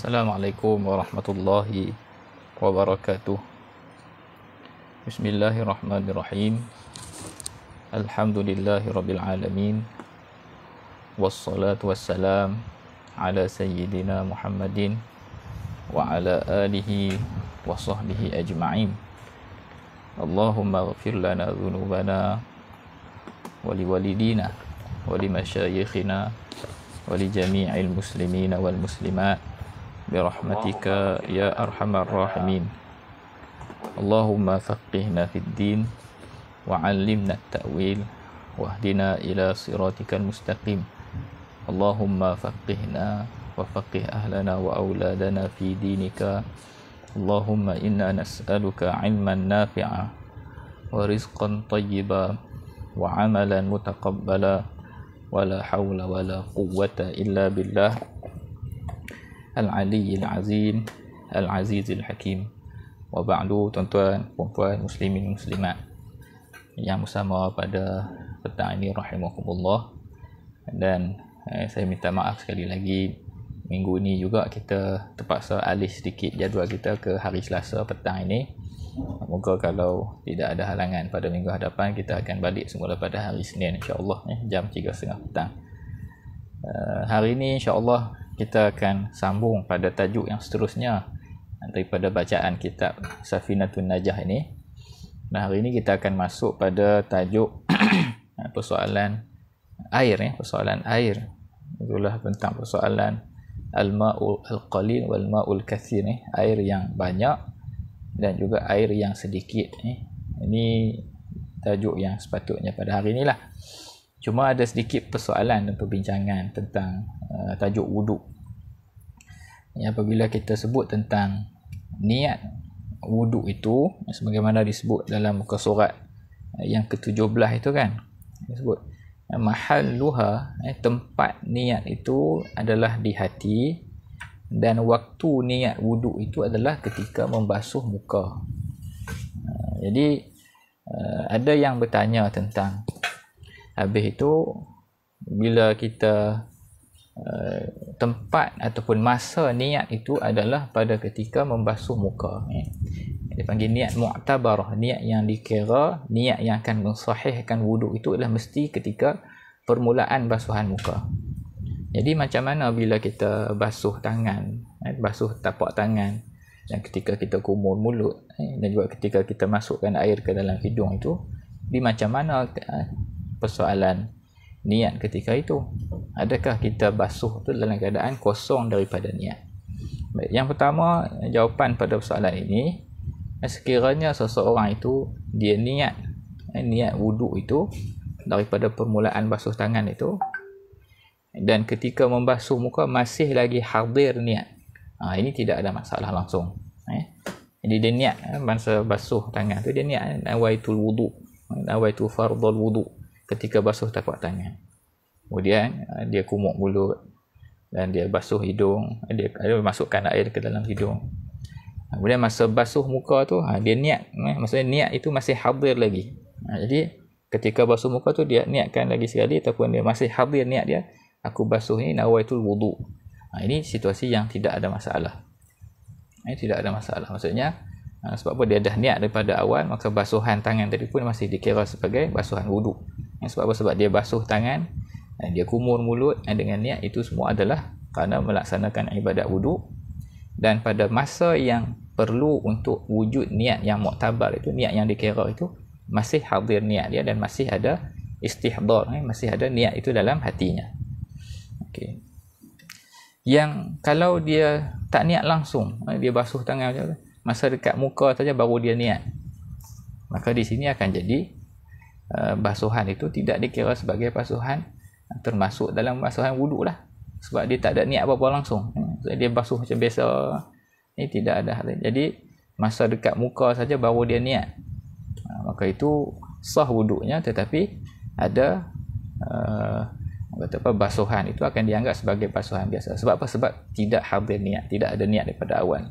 السلام عليكم ورحمة الله وبركاته بسم الله الرحمن الرحيم الحمد لله رب العالمين والصلاة والسلام على سيدنا محمد وعلى آله وصحبه أجمعين اللهم اغفر لنا ذنوبنا ولوالدينا ولمشايخنا ولجميع المسلمين والمسلمات برحمتك يا أرحم الراحمين اللهم فقهنا في الدين وعلمنا التأويل واهدنا إلى صراطك المستقيم اللهم فقهنا وفقه أهلنا وأولادنا في دينك اللهم إنا نسألك علما نافعا ورزقا طيبا وعملا متقبلا ولا حول ولا قوة إلا بالله Al-Aliyyil Azim Al-Azizil Hakim Wa ba'du tuan-tuan, puan-puan, muslimin, muslimat Yang bersama pada petang ini Rahimahumullah Dan eh, saya minta maaf sekali lagi Minggu ini juga kita terpaksa alih sedikit jadual kita ke hari Selasa petang ini Moga kalau tidak ada halangan pada minggu hadapan Kita akan balik semula pada hari Senin insyaAllah eh, Jam 3.30 petang Uh, hari ini insyaAllah kita akan sambung pada tajuk yang seterusnya daripada bacaan kitab Safinatun Najah ini. Nah, hari ini kita akan masuk pada tajuk eh, persoalan air ya, persoalan air. Itulah tentang persoalan al-ma'u al-qalil wal ma'ul kathir ni, eh, air yang banyak dan juga air yang sedikit ni. Ini tajuk yang sepatutnya pada hari inilah. Cuma ada sedikit persoalan dan perbincangan tentang uh, tajuk wuduk ya, apabila kita sebut tentang niat wuduk itu sebagaimana disebut dalam muka surat eh, yang ke-17 itu kan disebut eh, mahal luha eh, tempat niat itu adalah di hati dan waktu niat wuduk itu adalah ketika membasuh muka eh, jadi ada yang bertanya tentang habis itu bila kita Eh, tempat ataupun masa niat itu adalah pada ketika membasuh muka eh. dia panggil niat mu'tabarah niat yang dikira niat yang akan mensahihkan wuduk itu adalah mesti ketika permulaan basuhan muka jadi macam mana bila kita basuh tangan eh, basuh tapak tangan dan ketika kita kumur mulut eh, dan juga ketika kita masukkan air ke dalam hidung itu di macam mana eh, persoalan niat ketika itu adakah kita basuh tu dalam keadaan kosong daripada niat Baik, yang pertama jawapan pada soalan ini sekiranya seseorang itu dia niat eh, niat wuduk itu daripada permulaan basuh tangan itu dan ketika membasuh muka masih lagi hadir niat ha, ini tidak ada masalah langsung eh. jadi dia niat eh, masa basuh tangan tu dia niat eh, awal itu wuduk awal itu fardul wuduk ketika basuh tapak tangan. Kemudian eh, dia kumuk mulut dan dia basuh hidung, eh, dia, dia masukkan air ke dalam hidung. Kemudian masa basuh muka tu, ha, dia niat, eh, maksudnya niat itu masih hadir lagi. Ha, jadi ketika basuh muka tu dia niatkan lagi sekali ataupun dia masih hadir niat dia, aku basuh ni nawaitul wudu. Ha, ini situasi yang tidak ada masalah. Ini tidak ada masalah. Maksudnya sebab apa dia dah niat daripada awal maka basuhan tangan tadi pun masih dikira sebagai basuhan wudu. Eh, sebab apa sebab dia basuh tangan dan eh, dia kumur mulut eh, dengan niat itu semua adalah kerana melaksanakan ibadat wuduk dan pada masa yang perlu untuk wujud niat yang muktabar itu niat yang dikira itu masih hadir niat dia dan masih ada istihdar eh? masih ada niat itu dalam hatinya okey yang kalau dia tak niat langsung dia basuh tangan masa dekat muka saja baru dia niat maka di sini akan jadi Eh, basuhan itu tidak dikira sebagai basuhan eh, termasuk dalam basuhan wuduk lah sebab dia tak ada niat apa-apa langsung jadi eh, dia basuh macam biasa ini tidak ada hal jadi masa dekat muka saja baru dia niat maka itu sah wuduknya tetapi ada uh, apa basuhan itu akan dianggap sebagai basuhan biasa sebab apa sebab tidak hadir niat tidak ada niat daripada awal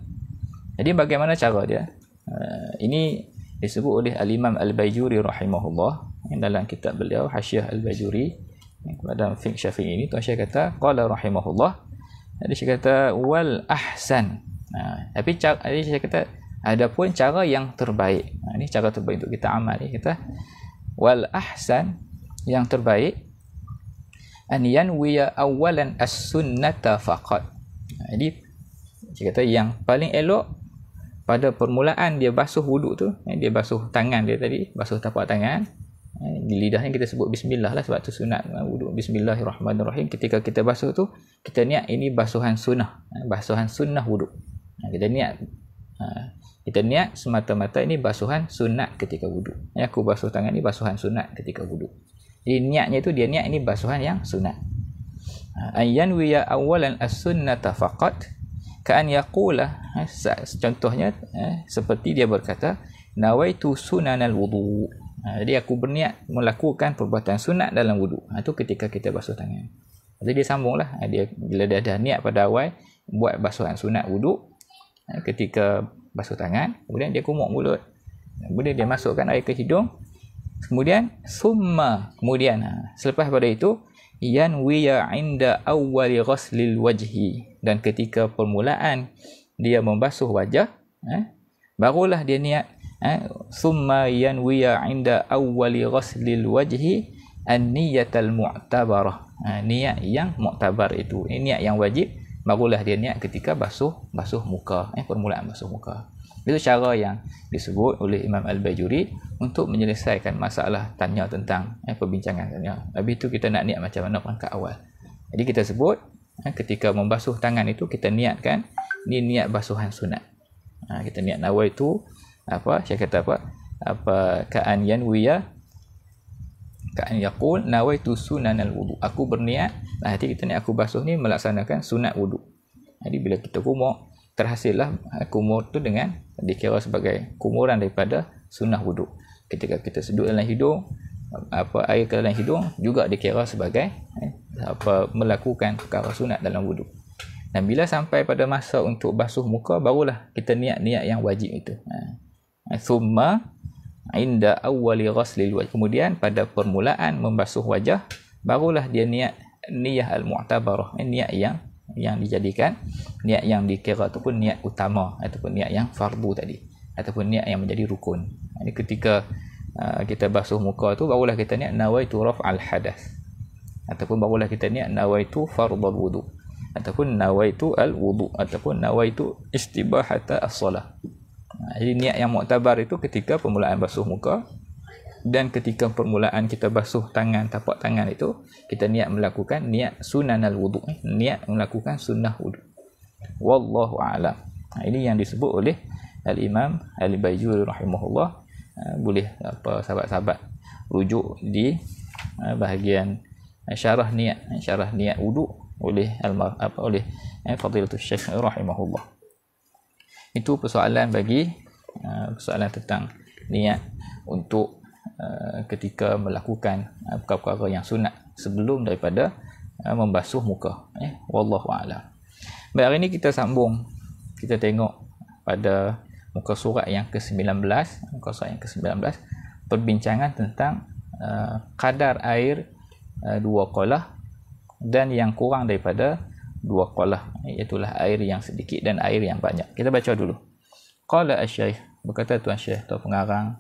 jadi bagaimana cara dia uh, ini disebut oleh al-imam al-bayjuri rahimahullah dalam kitab beliau hasyiah al-bayjuri dalam fiqh syafi'i ini tuan syekh kata qala rahimahullah jadi saya kata wal ahsan nah, ha, tapi jadi saya kata ada pun cara yang terbaik nah, ha, ini cara terbaik untuk kita amal kita wal ahsan yang terbaik an yanwi awalan as-sunnata faqat ha, jadi saya kata yang paling elok pada permulaan dia basuh wuduk tu eh, dia basuh tangan dia tadi basuh tapak tangan eh, di lidah ni kita sebut bismillah lah sebab tu sunat eh, wuduk bismillahirrahmanirrahim ketika kita basuh tu kita niat ini basuhan sunnah eh, basuhan sunnah wuduk eh, kita niat eh, kita niat semata-mata ini basuhan sunat ketika wuduk eh, aku basuh tangan ni basuhan sunat ketika wuduk jadi niatnya tu dia niat ini basuhan yang sunat ayyan wiya awalan as-sunnata faqat kaan yaqula eh, contohnya eh, seperti dia berkata nawaitu sunanal wudu eh, jadi aku berniat melakukan perbuatan sunat dalam wudu itu ha, ketika kita basuh tangan jadi dia sambunglah dia bila dia ada niat pada awal buat basuhan sunat wudu ketika basuh tangan kemudian dia kumuk mulut kemudian dia masukkan air ke hidung kemudian summa kemudian ha, selepas pada itu yanwiya inda awwali ghaslil wajhi dan ketika permulaan dia membasuh wajah eh, barulah dia niat eh, summa yanwiya inda awwali ghaslil wajhi an niyatal mu'tabarah eh, niat yang mu'tabar itu eh, niat yang wajib barulah dia niat ketika basuh basuh muka eh, permulaan basuh muka itu cara yang disebut oleh Imam Al-Bajuri untuk menyelesaikan masalah tanya tentang eh, perbincangan tanya. Habis itu kita nak niat macam mana perangkat awal. Jadi kita sebut eh, ketika membasuh tangan itu kita niatkan ni niat basuhan sunat. Ha, kita niat nawa itu apa saya kata apa apa ka'an yanwiya ka'an yaqul nawaitu sunanal wudu aku berniat nah hati kita ni aku basuh ni melaksanakan sunat wudu jadi bila kita kumuk terhasillah kumur tu dengan dikira sebagai kumuran daripada sunnah wuduk ketika kita sedut dalam hidung apa air ke dalam hidung juga dikira sebagai eh, apa melakukan perkara sunat dalam wuduk dan bila sampai pada masa untuk basuh muka barulah kita niat-niat yang wajib itu summa ha. inda awwali ghaslil wajh kemudian pada permulaan membasuh wajah barulah dia niat niyah al-mu'tabarah eh, niat yang yang dijadikan niat yang dikira ataupun niat utama ataupun niat yang farbu tadi ataupun niat yang menjadi rukun. Ini ketika uh, kita basuh muka tu barulah kita niat nawaitu raf'al hadas ataupun barulah kita niat nawaitu fardhu wudu ataupun nawaitu al wudu ataupun nawaitu istibahata as-salah. Jadi niat yang muktabar itu ketika permulaan basuh muka, dan ketika permulaan kita basuh tangan tapak tangan itu kita niat melakukan niat sunan al wudu niat melakukan sunnah wudu wallahu alam nah, ini yang disebut oleh al imam al bayjuri rahimahullah ah, boleh apa sahabat-sahabat rujuk di ah, bahagian syarah niat syarah niat wudu oleh al apa oleh eh, fadilatul syekh rahimahullah itu persoalan bagi ah, persoalan tentang niat untuk Uh, ketika melakukan uh, perkara-perkara yang sunat sebelum daripada uh, membasuh muka eh wallahu alam baik hari ini kita sambung kita tengok pada muka surat yang ke-19 muka surat yang ke-19 perbincangan tentang kadar air dua qalah dan yang kurang daripada dua qalah iaitu air yang sedikit dan air yang banyak kita baca dulu qala asy-syekh berkata tuan syekh atau pengarang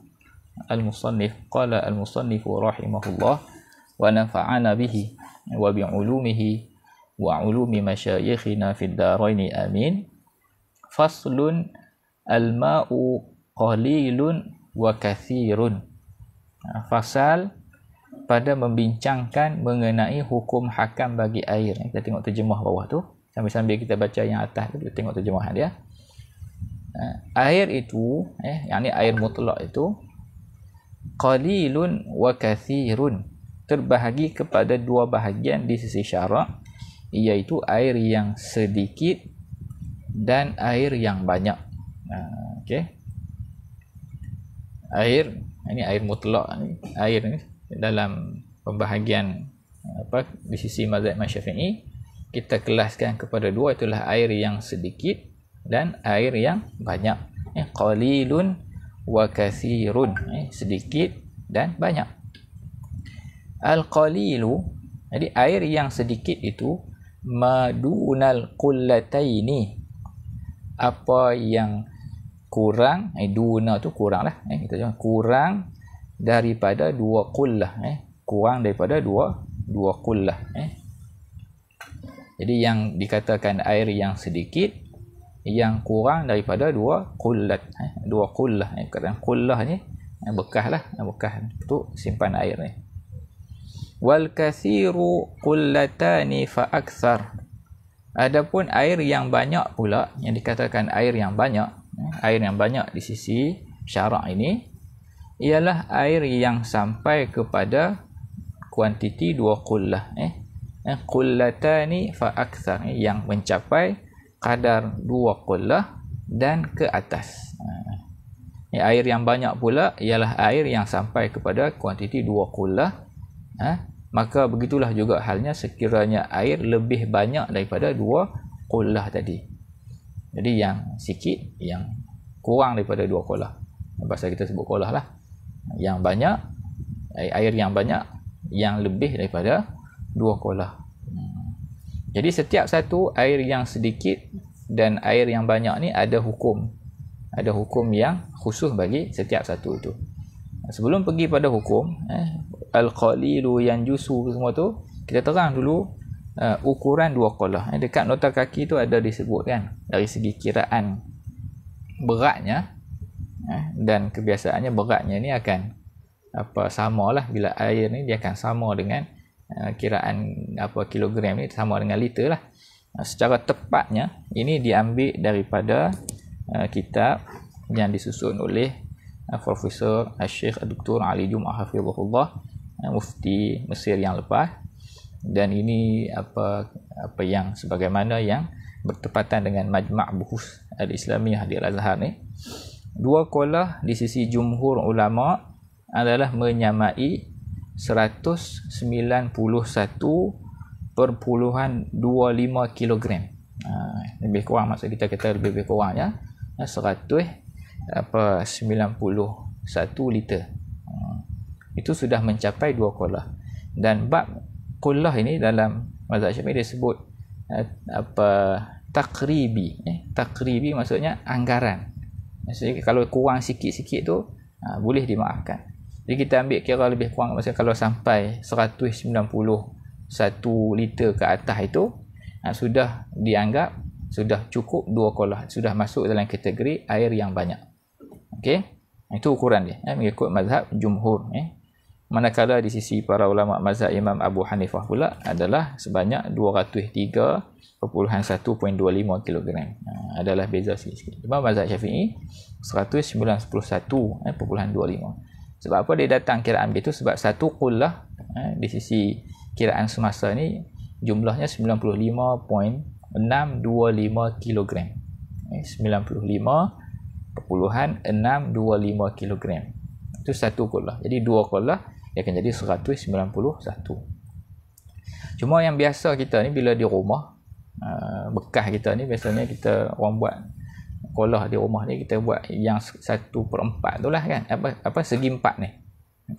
المصنف قال المصنف رحمه الله ونفعنا به وبعلومه وعلوم مشايخنا في الدارين آمين فصل الماء قليل وكثير فصل pada membincangkan mengenai hukum hakam bagi air kita tengok terjemah bawah tu sambil-sambil kita baca yang atas tu kita tengok terjemahan dia ha, air itu eh, yang ni air mutlak itu qalilun wa kathirun terbahagi kepada dua bahagian di sisi syarak iaitu air yang sedikit dan air yang banyak ah, okey air ini air mutlak ni air ni dalam pembahagian apa di sisi mazhab Syafi'i kita kelaskan kepada dua itulah air yang sedikit dan air yang banyak eh qalilun wa kathirun eh, sedikit dan banyak al-qalilu jadi air yang sedikit itu madunal qullataini apa yang kurang eh duna tu kurang lah eh, kita cakap kurang daripada dua kullah eh kurang daripada dua dua kullah eh jadi yang dikatakan air yang sedikit yang kurang daripada dua kullat eh, dua kullah eh, kata kullah ni eh, bekas lah eh, bekas tu simpan air ni wal kathiru qullatani fa aksar adapun air yang banyak pula yang dikatakan air yang banyak eh, air yang banyak di sisi syarak ini ialah air yang sampai kepada kuantiti dua kullah eh, eh qullatani fa aksar eh, yang mencapai kadar dua kullah dan ke atas. Ha. air yang banyak pula ialah air yang sampai kepada kuantiti dua kullah. Ha. Maka begitulah juga halnya sekiranya air lebih banyak daripada dua kullah tadi. Jadi yang sikit, yang kurang daripada dua kullah. Bahasa kita sebut kullah lah. Yang banyak, air yang banyak, yang lebih daripada dua kullah. Jadi setiap satu air yang sedikit dan air yang banyak ni ada hukum. Ada hukum yang khusus bagi setiap satu itu. Sebelum pergi pada hukum, eh, Al-Qalilu yang jusu semua tu, kita terang dulu uh, ukuran dua kolah. Eh, dekat nota kaki tu ada disebut kan, dari segi kiraan beratnya eh, dan kebiasaannya beratnya ni akan apa samalah bila air ni dia akan sama dengan Eh, kiraan apa kilogram ni sama dengan liter lah secara tepatnya ini diambil daripada uh, kitab yang disusun oleh uh, Profesor uh, Syekh Dr. Ali Jum'ah Hafizullahullah uh, Mufti Mesir yang lepas dan ini apa apa yang sebagaimana yang bertepatan dengan majma' buhus al islami di Al-Azhar ni dua kolah di sisi jumhur ulama adalah menyamai 191.25 kg. Ha, lebih kurang masa kita kata lebih, -lebih kurang ya. 100 ha, apa 91 liter. Ha, itu sudah mencapai dua kolah. Dan bab kolah ini dalam mazhab Syafi'i sebut ha, apa takribi eh, takribi maksudnya anggaran maksudnya kalau kurang sikit-sikit tu ha, boleh dimaafkan jadi kita ambil kira lebih kurang macam kalau sampai satu liter ke atas itu ha, sudah dianggap sudah cukup dua kolah sudah masuk dalam kategori air yang banyak. Okey. Ha, itu ukuran dia eh, mengikut mazhab jumhur eh. Manakala di sisi para ulama mazhab Imam Abu Hanifah pula adalah sebanyak 203.1.25 kg. Ha, adalah beza sikit-sikit. Imam mazhab Syafi'i 191.25. Eh, sebab apa dia datang kiraan begitu? Sebab satu kullah eh, di sisi kiraan semasa ni jumlahnya 95.625 kg. Eh, 95.625 kilogram Itu satu kullah. Jadi dua kullah dia akan jadi 191. Cuma yang biasa kita ni bila di rumah, uh, eh, bekah kita ni biasanya kita orang buat sekolah di rumah ni kita buat yang 1 per 4 tu lah kan apa apa segi 4 ni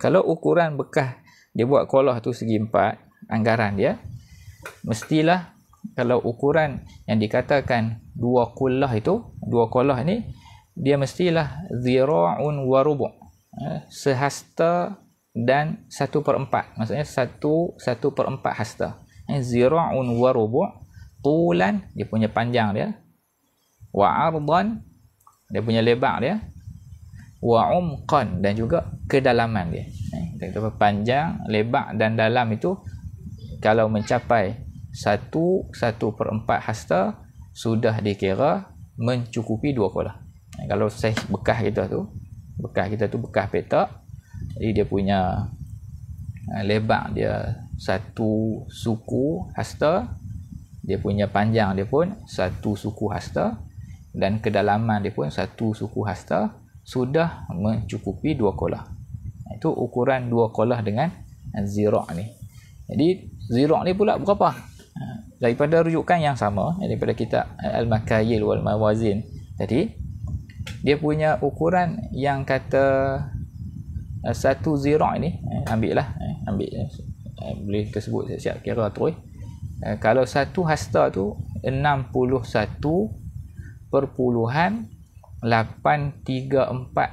kalau ukuran bekas dia buat sekolah tu segi 4 anggaran dia mestilah kalau ukuran yang dikatakan dua kolah itu dua kolah ni dia mestilah zira'un wa rubu' ha, sehasta dan 1 per 4 maksudnya 1 1 per 4 hasta zira'un wa rubu' tulan dia punya panjang dia wa ardan dia punya lebar dia wa umqan dan juga kedalaman dia eh, kita kata panjang lebar dan dalam itu kalau mencapai satu satu per hasta sudah dikira mencukupi dua kolah eh, kalau saiz bekas kita tu bekas kita tu bekas petak jadi dia punya eh, lebar dia satu suku hasta dia punya panjang dia pun satu suku hasta dan kedalaman dia pun satu suku hasta sudah mencukupi dua kolah itu ukuran dua kolah dengan zirok ni jadi zirok ni pula berapa daripada rujukan yang sama daripada kita al-makayil wal-mawazin tadi dia punya ukuran yang kata eh, satu zirok ni eh, ambil lah eh, ambil boleh tersebut siap-siap kira terus kalau satu hasta tu 61 perpuluhan 834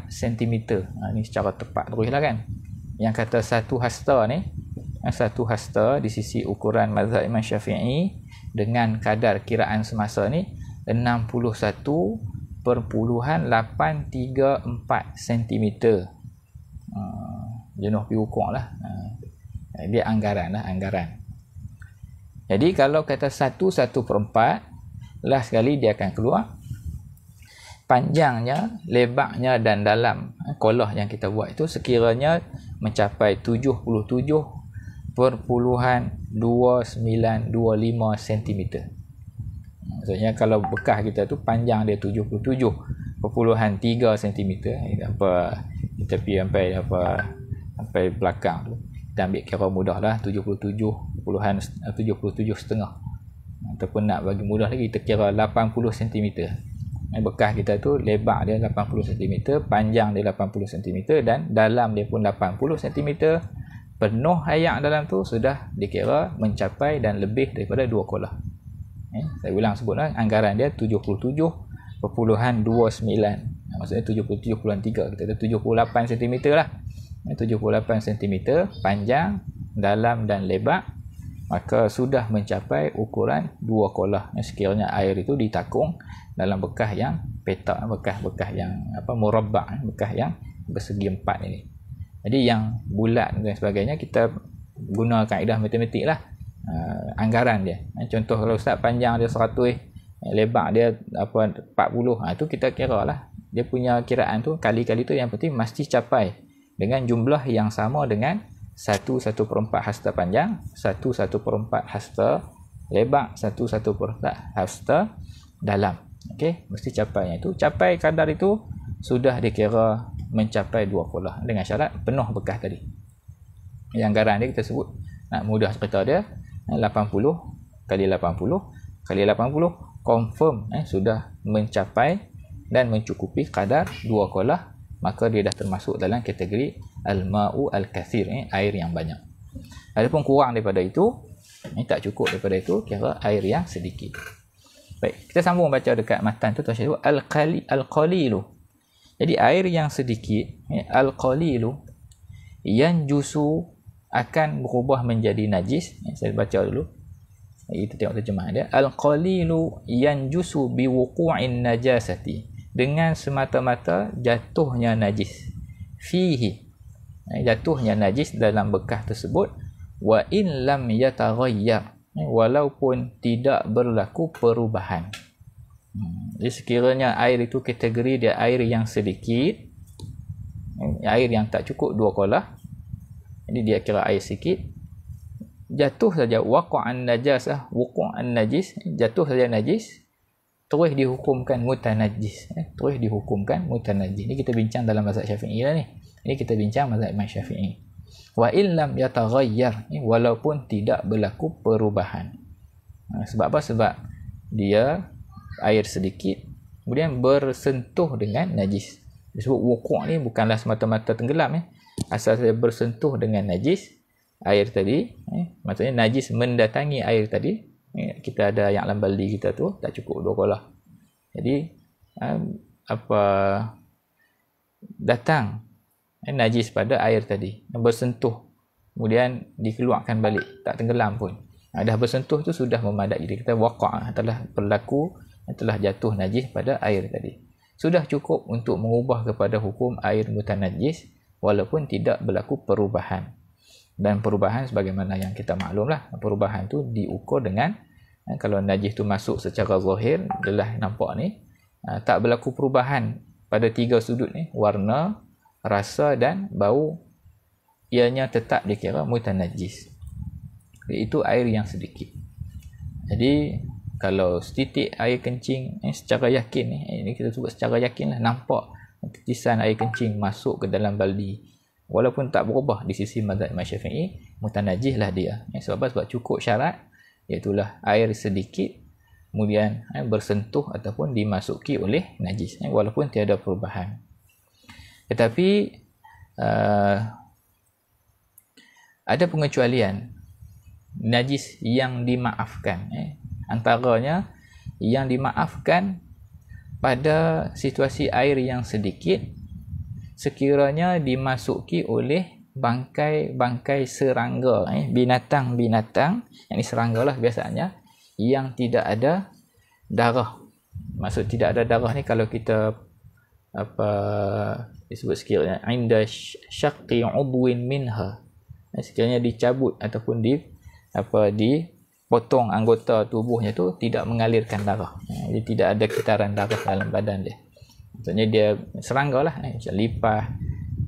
cm ha, ni secara tepat terus lah kan yang kata satu hasta ni satu hasta di sisi ukuran mazhab Imam Syafi'i dengan kadar kiraan semasa ni 61.834 cm jenuh pergi ukur lah ha, dia anggaran lah anggaran jadi kalau kata satu satu perempat, 4 last sekali dia akan keluar panjangnya, lebarnya dan dalam eh, kolah yang kita buat itu sekiranya mencapai 77.2925 cm. Maksudnya kalau bekas kita tu panjang dia 77.3 cm eh, apa kita pergi sampai apa sampai belakang tu kita ambil kira mudah lah 77.77 77 eh, setengah ataupun nak bagi mudah lagi kita kira 80 cm eh, bekas kita tu lebar dia 80 cm, panjang dia 80 cm dan dalam dia pun 80 cm penuh air dalam tu sudah dikira mencapai dan lebih daripada dua kolah eh, saya ulang sebutlah anggaran dia 77.29 eh, maksudnya 77.3 kita kata 78 cm lah 78 eh, cm panjang dalam dan lebar maka sudah mencapai ukuran dua kolah sekiranya air itu ditakung dalam bekah yang petak bekah-bekah yang apa murabba bekah yang bersegi empat ini jadi yang bulat dan sebagainya kita guna kaedah matematik lah uh, anggaran dia eh, contoh kalau ustaz panjang dia 100 eh, lebar dia apa 40 ha, itu kita kira lah dia punya kiraan tu kali-kali tu yang penting mesti capai dengan jumlah yang sama dengan satu satu perempat hasta panjang, satu satu perempat hasta lebar, satu satu perempat hasta dalam. Okey, mesti capai yang itu. Capai kadar itu sudah dikira mencapai dua kolah dengan syarat penuh bekas tadi. Yang garan dia kita sebut nak mudah cerita dia 80 eh, kali 80 kali 80 confirm eh, sudah mencapai dan mencukupi kadar dua kolah maka dia dah termasuk dalam kategori al-ma'u al-kathir eh, air yang banyak Adapun kurang daripada itu ni eh, tak cukup daripada itu kira air yang sedikit baik kita sambung baca dekat matan tu tuan al-qali al-qalilu jadi air yang sedikit eh, al-qalilu yang jusu akan berubah menjadi najis eh, saya baca dulu kita tengok terjemahan dia al-qalilu yang jusu biwuqu'in najasati najasati dengan semata-mata jatuhnya najis fihi eh, jatuhnya najis dalam bekas tersebut wa in lam yataghayyar eh, walaupun tidak berlaku perubahan hmm, jadi sekiranya air itu kategori dia air yang sedikit eh, air yang tak cukup dua kolah jadi dia kira air sikit jatuh saja waqa'an najasah wuqu'an najis jatuh saja najis terus dihukumkan mutan najis eh? terus dihukumkan mutan najis ini kita bincang dalam mazhab syafi'i lah ni ini kita bincang mazhab imam syafi'i wa illam yataghayyar ni walaupun tidak berlaku perubahan ha, sebab apa sebab dia air sedikit kemudian bersentuh dengan najis disebut wukuk ni bukanlah semata-mata tenggelam eh? asal saja bersentuh dengan najis air tadi eh? maksudnya najis mendatangi air tadi Ya, kita ada yang dalam bali kita tu tak cukup dua kolah jadi um, apa datang eh, najis pada air tadi yang bersentuh kemudian dikeluarkan balik tak tenggelam pun ha, dah bersentuh tu sudah memadat jadi kita waqa' ha, telah berlaku telah jatuh najis pada air tadi sudah cukup untuk mengubah kepada hukum air mutan najis walaupun tidak berlaku perubahan dan perubahan sebagaimana yang kita maklumlah perubahan tu diukur dengan Eh, kalau najis tu masuk secara zahir jelas nampak ni ah, tak berlaku perubahan pada tiga sudut ni warna rasa dan bau ianya tetap dikira mutan najis iaitu air yang sedikit jadi kalau setitik air kencing eh, secara yakin eh, ini kita sebut secara yakin lah nampak titisan air kencing masuk ke dalam baldi walaupun tak berubah di sisi mazhab Imam Syafi'i mutan najis lah dia eh, sebab sebab cukup syarat iaitulah air sedikit kemudian eh, bersentuh ataupun dimasuki oleh najis eh, walaupun tiada perubahan tetapi uh, ada pengecualian najis yang dimaafkan eh, antaranya yang dimaafkan pada situasi air yang sedikit sekiranya dimasuki oleh bangkai-bangkai serangga eh binatang-binatang yang ni serangga lah biasanya yang tidak ada darah maksud tidak ada darah ni kalau kita apa disebut sekiranya inda syaqqi udwin minha eh, sekiranya dicabut ataupun di apa di potong anggota tubuhnya tu tidak mengalirkan darah eh, jadi tidak ada kitaran darah dalam badan dia maksudnya dia serangga lah eh, macam lipah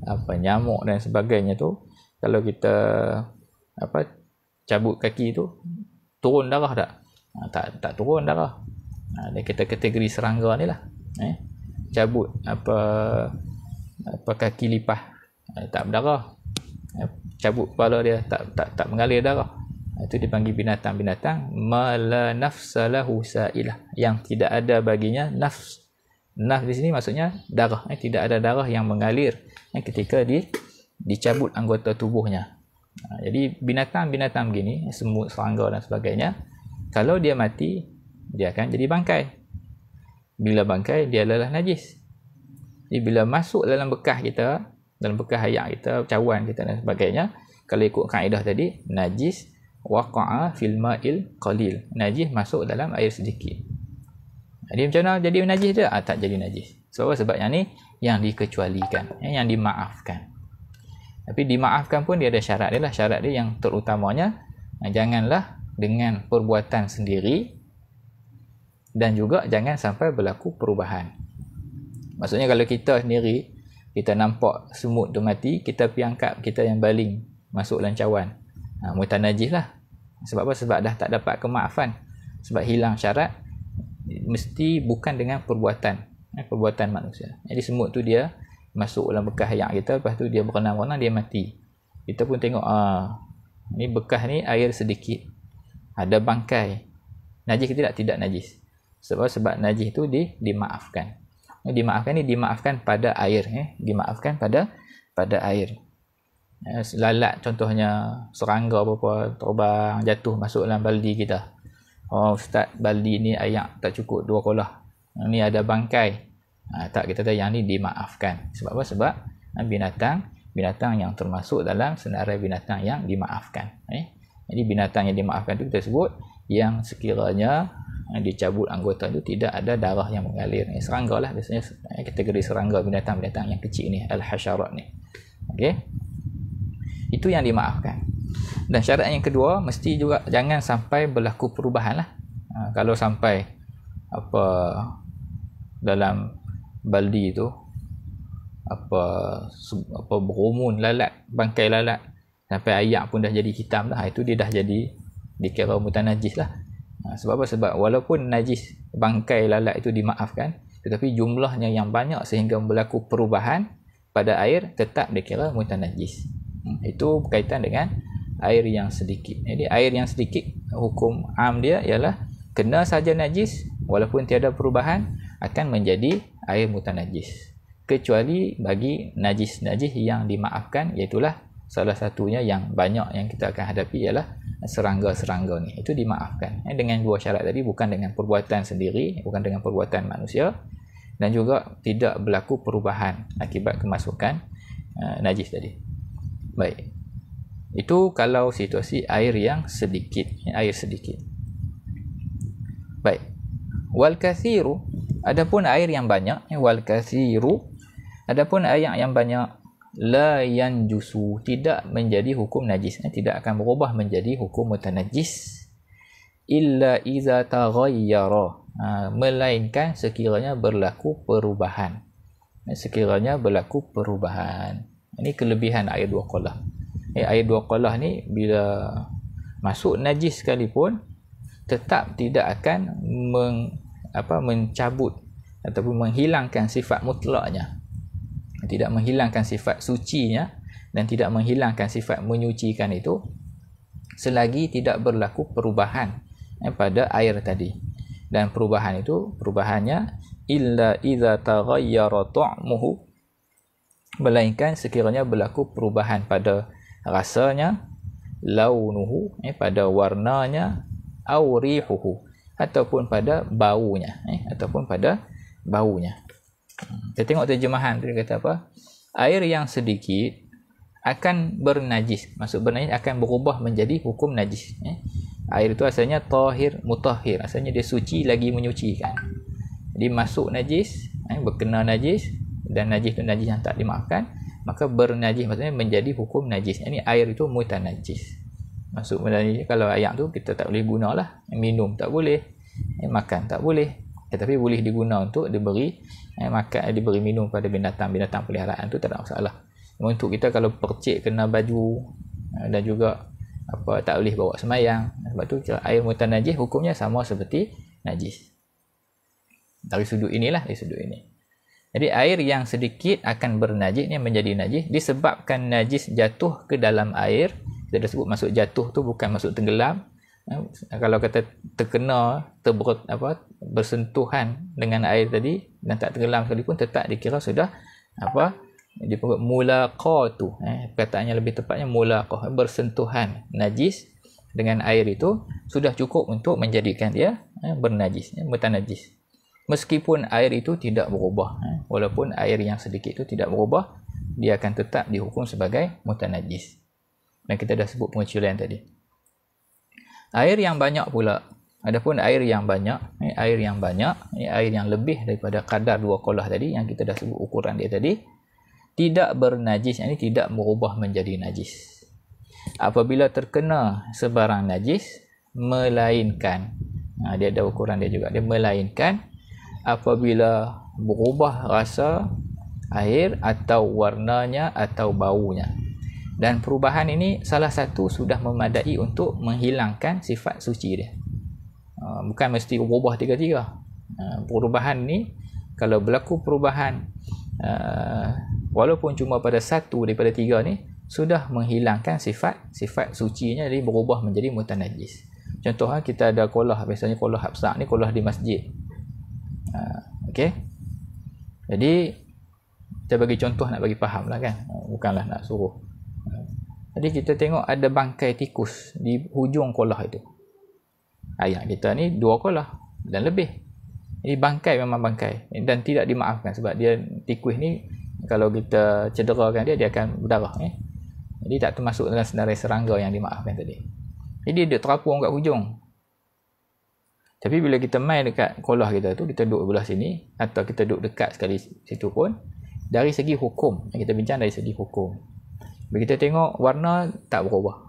apa nyamuk dan sebagainya tu kalau kita apa cabut kaki tu turun darah tak ha, tak tak turun darah ha, dia kata kategori serangga ni lah eh cabut apa apa kaki lipah ha, tak berdarah ha, cabut kepala dia tak tak tak mengalir darah ha, itu dipanggil binatang-binatang mala nafsalahu sailah yang tidak ada baginya nafs nafs di sini maksudnya darah eh, tidak ada darah yang mengalir eh, ketika di dicabut anggota tubuhnya. Ha, jadi binatang-binatang begini, semut, serangga dan sebagainya, kalau dia mati, dia akan jadi bangkai. Bila bangkai, dia lelah najis. Jadi bila masuk dalam bekah kita, dalam bekah hayat kita, cawan kita dan sebagainya, kalau ikut kaedah tadi, najis waqa'a fil ma'il qalil. Najis masuk dalam air sedikit. Jadi macam mana jadi najis dia? Ah, tak jadi najis. So, sebab yang ni, yang dikecualikan ya, yang dimaafkan tapi dimaafkan pun dia ada syarat dia lah syarat dia yang terutamanya janganlah dengan perbuatan sendiri dan juga jangan sampai berlaku perubahan maksudnya kalau kita sendiri kita nampak semut tu mati kita pergi angkat kita yang baling masuk lancawan ha, mutan najis lah sebab apa? sebab dah tak dapat kemaafan sebab hilang syarat mesti bukan dengan perbuatan eh, perbuatan manusia. Jadi semut tu dia masuk dalam bekas hayat kita lepas tu dia berenang-renang dia mati. Kita pun tengok ah ni bekas ni air sedikit ada bangkai. Najis ke tidak? Tidak najis. Sebab sebab najis tu di dimaafkan. Dimaafkan ni dimaafkan pada air eh. dimaafkan pada pada air. Ya, lalat contohnya serangga apa-apa terbang jatuh masuk dalam baldi kita. Oh ustaz baldi ni air tak cukup dua kolah ni ada bangkai ha, tak kita tahu yang ni dimaafkan sebab apa sebab ha, binatang binatang yang termasuk dalam senarai binatang yang dimaafkan eh? jadi binatang yang dimaafkan tu kita sebut yang sekiranya yang eh, dicabut anggota itu tidak ada darah yang mengalir ni eh, serangga lah biasanya kategori serangga binatang-binatang yang kecil ni al-hasyarat ni ok itu yang dimaafkan dan syarat yang kedua mesti juga jangan sampai berlaku perubahan lah ha, kalau sampai apa dalam baldi tu apa apa berumun lalat bangkai lalat sampai ayak pun dah jadi hitam dah itu dia dah jadi dikira mutan najis lah ha, sebab apa sebab walaupun najis bangkai lalat itu dimaafkan tetapi jumlahnya yang banyak sehingga berlaku perubahan pada air tetap dikira mutan najis hmm, itu berkaitan dengan air yang sedikit jadi air yang sedikit hukum am dia ialah kena saja najis walaupun tiada perubahan akan menjadi air mutan najis kecuali bagi najis-najis yang dimaafkan iaitulah salah satunya yang banyak yang kita akan hadapi ialah serangga-serangga ni itu dimaafkan eh, dengan dua syarat tadi bukan dengan perbuatan sendiri bukan dengan perbuatan manusia dan juga tidak berlaku perubahan akibat kemasukan uh, najis tadi baik itu kalau situasi air yang sedikit air sedikit baik wal kathiru Adapun air yang banyak wal kathiru adapun air yang banyak la yanjusu tidak menjadi hukum najis eh, tidak akan berubah menjadi hukum mutanajis illa iza taghayyara ha, melainkan sekiranya berlaku perubahan eh, sekiranya berlaku perubahan ini kelebihan air dua kolah eh, air dua kolah ni bila masuk najis sekalipun tetap tidak akan meng, apa mencabut ataupun menghilangkan sifat mutlaknya tidak menghilangkan sifat sucinya dan tidak menghilangkan sifat menyucikan itu selagi tidak berlaku perubahan eh, pada air tadi dan perubahan itu perubahannya illa idza taghayyara ta'muhu melainkan sekiranya berlaku perubahan pada rasanya launuhu eh, pada warnanya aurihuhu ataupun pada baunya eh? ataupun pada baunya hmm, kita tengok terjemahan dia kata apa air yang sedikit akan bernajis masuk bernajis akan berubah menjadi hukum najis eh? air itu asalnya tahir mutahir asalnya dia suci lagi menyucikan jadi masuk najis eh? berkena najis dan najis itu najis yang tak dimakan maka bernajis maksudnya menjadi hukum najis ini air itu mutan najis masuk melalui kalau ayam tu kita tak boleh guna lah minum tak boleh eh, makan tak boleh tetapi eh, boleh diguna untuk diberi eh, makan eh, diberi minum pada binatang binatang peliharaan tu tak ada masalah untuk kita kalau percik kena baju eh, dan juga apa tak boleh bawa semayang sebab tu air mutan najis hukumnya sama seperti najis dari sudut inilah dari sudut ini jadi air yang sedikit akan bernajis ni menjadi najis disebabkan najis jatuh ke dalam air kita dah sebut masuk jatuh tu bukan masuk tenggelam eh, kalau kata terkena ter apa bersentuhan dengan air tadi dan tak tenggelam sekalipun tetap dikira sudah apa dia panggil mulaqatu eh perkataannya lebih tepatnya mulaqah bersentuhan najis dengan air itu sudah cukup untuk menjadikan dia eh, bernajis eh, bertanajis meskipun air itu tidak berubah eh, walaupun air yang sedikit itu tidak berubah dia akan tetap dihukum sebagai mutanajis dan kita dah sebut pengecualian tadi. Air yang banyak pula, adapun air yang banyak, eh, air yang banyak, eh, air yang lebih daripada kadar dua kolah tadi yang kita dah sebut ukuran dia tadi, tidak bernajis, ini tidak berubah menjadi najis. Apabila terkena sebarang najis, melainkan, ha, dia ada ukuran dia juga, dia melainkan apabila berubah rasa air atau warnanya atau baunya dan perubahan ini salah satu sudah memadai untuk menghilangkan sifat suci dia ah, bukan mesti berubah tiga-tiga ah, perubahan ini kalau berlaku perubahan ah, walaupun cuma pada satu daripada tiga ni sudah menghilangkan sifat sifat suci-nya jadi berubah menjadi najis. contohnya kita ada kolah biasanya kolah hapsak ni kolah di masjid Okay. jadi saya bagi contoh nak bagi faham lah kan bukanlah nak suruh jadi kita tengok ada bangkai tikus di hujung kolah itu. Ayat kita ni dua kolah dan lebih. Ini bangkai memang bangkai dan tidak dimaafkan sebab dia tikus ni kalau kita cederakan dia dia akan berdarah eh. Jadi tak termasuk dalam senarai serangga yang dimaafkan tadi. Jadi dia terapung kat hujung. Tapi bila kita main dekat kolah kita tu, kita duduk belah sini atau kita duduk dekat sekali situ pun, dari segi hukum, kita bincang dari segi hukum, bila kita tengok warna tak berubah.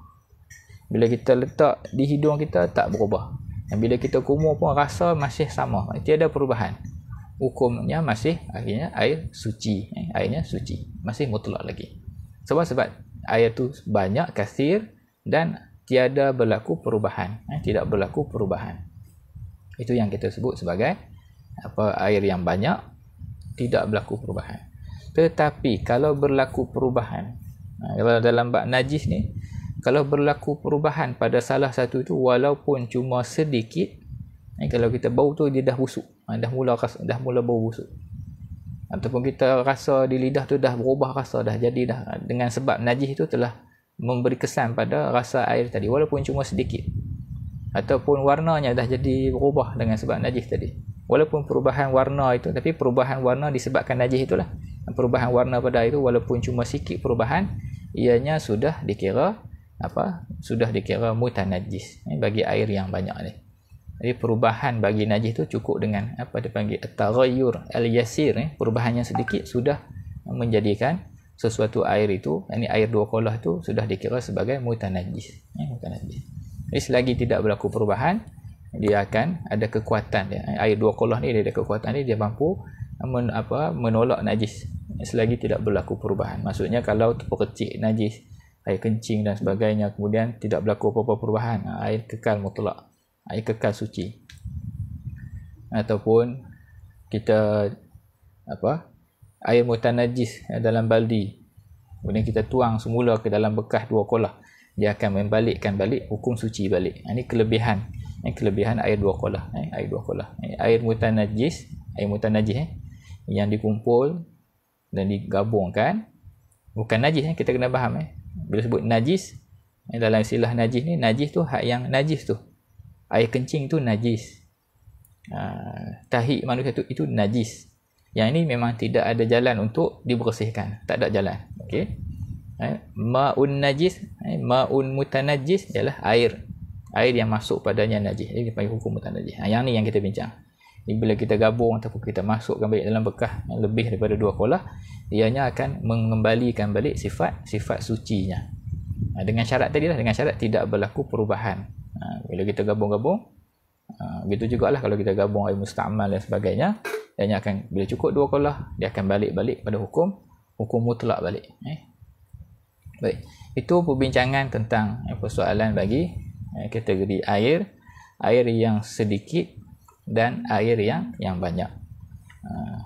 Bila kita letak di hidung kita tak berubah. Dan bila kita kumur pun rasa masih sama. Tiada perubahan. Hukumnya masih akhirnya air suci. Eh, airnya suci. Masih mutlak lagi. Sebab sebab air tu banyak kasir dan tiada berlaku perubahan. Eh, tidak berlaku perubahan. Itu yang kita sebut sebagai apa air yang banyak tidak berlaku perubahan. Tetapi kalau berlaku perubahan, Ha, kalau dalam bab najis ni kalau berlaku perubahan pada salah satu itu, walaupun cuma sedikit eh, kalau kita bau tu dia dah busuk ha, dah mula rasa, dah mula bau busuk ataupun kita rasa di lidah tu dah berubah rasa dah jadi dah ha, dengan sebab najis itu telah memberi kesan pada rasa air tadi walaupun cuma sedikit ataupun warnanya dah jadi berubah dengan sebab najis tadi walaupun perubahan warna itu tapi perubahan warna disebabkan najis itulah perubahan warna pada air itu walaupun cuma sikit perubahan ianya sudah dikira apa sudah dikira mutan najis ini eh, bagi air yang banyak ni jadi perubahan bagi najis tu cukup dengan apa dipanggil taghayyur al yasir ni eh, perubahan sedikit sudah menjadikan sesuatu air itu ini air dua kolah tu sudah dikira sebagai mutan najis ya eh, mutan najis jadi selagi tidak berlaku perubahan dia akan ada kekuatan dia. air dua kolah ni dia ada kekuatan ni dia mampu men, apa menolak najis selagi tidak berlaku perubahan maksudnya kalau terkecil najis air kencing dan sebagainya kemudian tidak berlaku apa-apa perubahan ha, air kekal mutlak air kekal suci ataupun kita apa air mutan najis ha, dalam baldi kemudian kita tuang semula ke dalam bekas dua kolah dia akan membalikkan balik hukum suci balik ha, ini kelebihan ini kelebihan air dua kolah air dua kolah air mutan najis air mutan najis eh? yang dikumpul dan digabungkan bukan najis eh? kita kena faham eh bila sebut najis eh, dalam istilah najis ni najis tu hak yang najis tu air kencing tu najis uh, tahi manusia tu itu najis yang ini memang tidak ada jalan untuk dibersihkan tak ada jalan okey eh, maun najis eh, maun najis ialah air air yang masuk padanya najis jadi panggil hukum mutan najis. mutanajis yang ni yang kita bincang ni bila kita gabung ataupun kita masukkan balik dalam bekah yang lebih daripada dua kolah ianya akan mengembalikan balik sifat sifat sucinya ha, dengan syarat tadi lah dengan syarat tidak berlaku perubahan ha, bila kita gabung-gabung ha, begitu juga lah kalau kita gabung air musta'mal dan sebagainya hanya akan bila cukup dua kolah dia akan balik-balik pada hukum hukum mutlak balik eh? baik itu perbincangan tentang eh, persoalan bagi eh, kategori air air yang sedikit dan air yang yang banyak. Uh,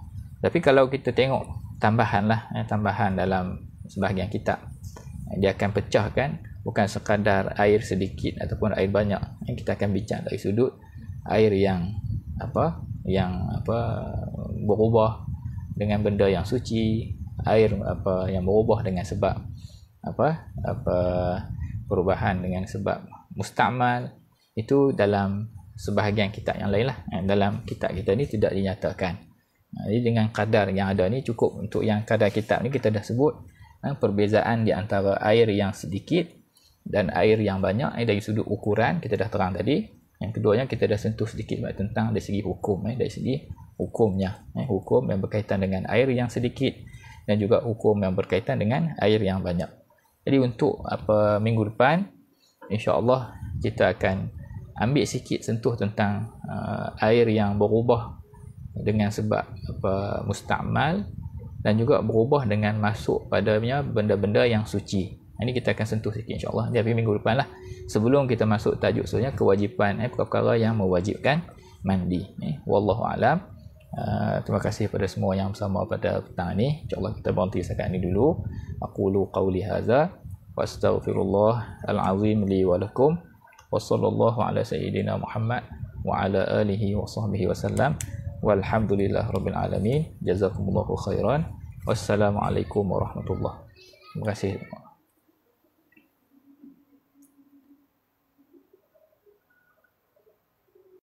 tapi kalau kita tengok tambahan lah, eh, tambahan dalam sebahagian kitab, eh, dia akan pecahkan bukan sekadar air sedikit ataupun air banyak yang eh, kita akan bincang dari sudut air yang apa yang apa berubah dengan benda yang suci air apa yang berubah dengan sebab apa apa perubahan dengan sebab mustamal itu dalam sebahagian kitab yang lain lah eh, dalam kitab kita ni tidak dinyatakan ha, jadi dengan kadar yang ada ni cukup untuk yang kadar kitab ni kita dah sebut ha, perbezaan di antara air yang sedikit dan air yang banyak eh, dari sudut ukuran kita dah terang tadi yang keduanya kita dah sentuh sedikit tentang dari segi hukum eh, dari segi hukumnya hukum yang berkaitan dengan air yang sedikit dan juga hukum yang berkaitan dengan air yang banyak jadi untuk apa minggu depan Insya Allah kita akan ambil sikit sentuh tentang uh, air yang berubah dengan sebab apa mustamal dan juga berubah dengan masuk padanya benda-benda yang suci. Ini kita akan sentuh sikit insya-Allah di minggu depan lah. Sebelum kita masuk tajuk sebenarnya kewajipan eh perkara yang mewajibkan mandi. Eh, wallahu alam. Uh, terima kasih kepada semua yang bersama pada petang ini. Insya-Allah kita berhenti setakat ini dulu. Aqulu qauli hadza wa astaghfirullah al-azim li wa lakum wasallallahu ala sayyidina Muhammad wa ala alihi wa sahbihi wasallam walhamdulillah rabbil alamin jazakumullahu khairan wassalamualaikum warahmatullahi wabarakatuh terima kasih